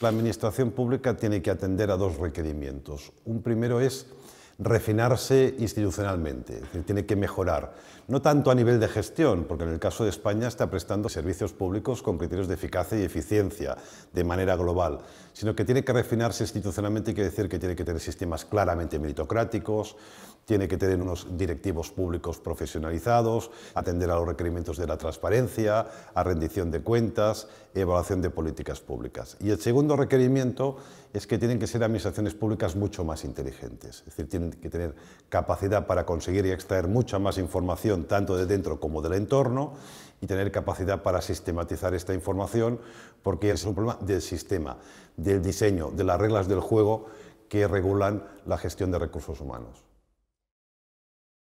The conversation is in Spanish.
La Administración Pública tiene que atender a dos requerimientos. Un primero es refinarse institucionalmente, tiene que mejorar, no tanto a nivel de gestión, porque en el caso de España está prestando servicios públicos con criterios de eficacia y eficiencia de manera global, sino que tiene que refinarse institucionalmente, quiere decir que tiene que tener sistemas claramente meritocráticos, tiene que tener unos directivos públicos profesionalizados, atender a los requerimientos de la transparencia, a rendición de cuentas, evaluación de políticas públicas. Y el segundo requerimiento es que tienen que ser administraciones públicas mucho más inteligentes, es decir, tienen que tener capacidad para conseguir y extraer mucha más información, tanto de dentro como del entorno, y tener capacidad para sistematizar esta información, porque es un problema del sistema, del diseño, de las reglas del juego que regulan la gestión de recursos humanos.